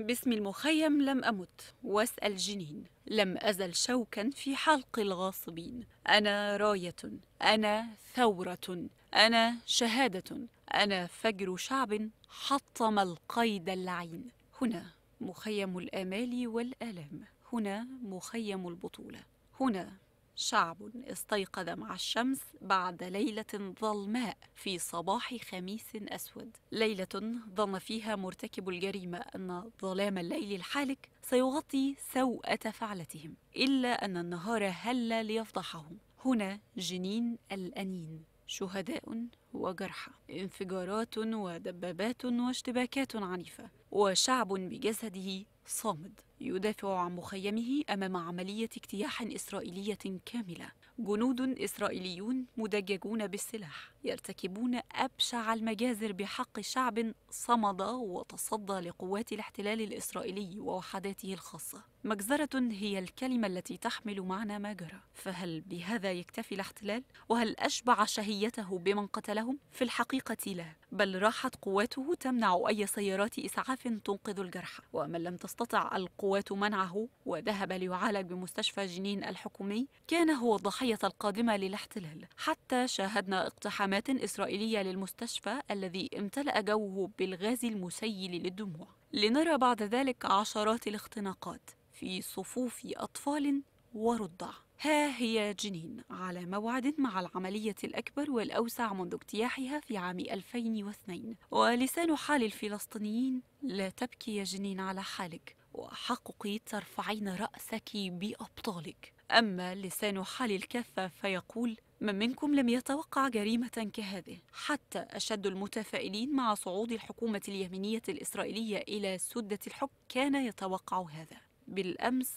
باسم المخيم لم أمت واسأل جنين لم أزل شوكا في حلق الغاصبين أنا راية أنا ثورة أنا شهادة أنا فجر شعب حطم القيد اللعين هنا مخيم الآمال والآلام هنا مخيم البطولة هنا شعب استيقظ مع الشمس بعد ليلة ظلماء في صباح خميس أسود، ليلة ظن فيها مرتكب الجريمة أن ظلام الليل الحالك سيغطي سوءة فعلتهم، إلا أن النهار هل ليفضحهم، هنا جنين الأنين، شهداء وجرحى انفجارات ودبابات واشتباكات عنيفة وشعب بجسده صامد يدافع عن مخيمه أمام عملية اجتياح إسرائيلية كاملة جنود إسرائيليون مدججون بالسلاح يرتكبون أبشع المجازر بحق شعب صمد وتصدى لقوات الاحتلال الإسرائيلي ووحداته الخاصة مجزرة هي الكلمة التي تحمل معنى ما جرى فهل بهذا يكتفي الاحتلال؟ وهل أشبع شهيته بمن قتله لهم في الحقيقة لا بل راحت قواته تمنع أي سيارات إسعاف تنقذ الجرحى ومن لم تستطع القوات منعه وذهب ليعالج بمستشفى جنين الحكومي كان هو الضحية القادمة للاحتلال حتى شاهدنا اقتحامات إسرائيلية للمستشفى الذي امتلأ جوه بالغاز المسيل للدموع لنرى بعد ذلك عشرات الاختناقات في صفوف أطفال ورضع ها هي جنين على موعد مع العملية الأكبر والأوسع منذ اجتياحها في عام 2002 ولسان حال الفلسطينيين لا تبكي يا جنين على حالك وحقك ترفعين رأسك بأبطالك أما لسان حال الكافة فيقول من منكم لم يتوقع جريمة كهذه حتى أشد المتفائلين مع صعود الحكومة اليمينية الإسرائيلية إلى سدة الحكم كان يتوقع هذا بالأمس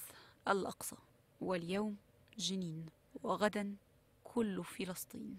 الأقصى واليوم جنين وغدا كل فلسطين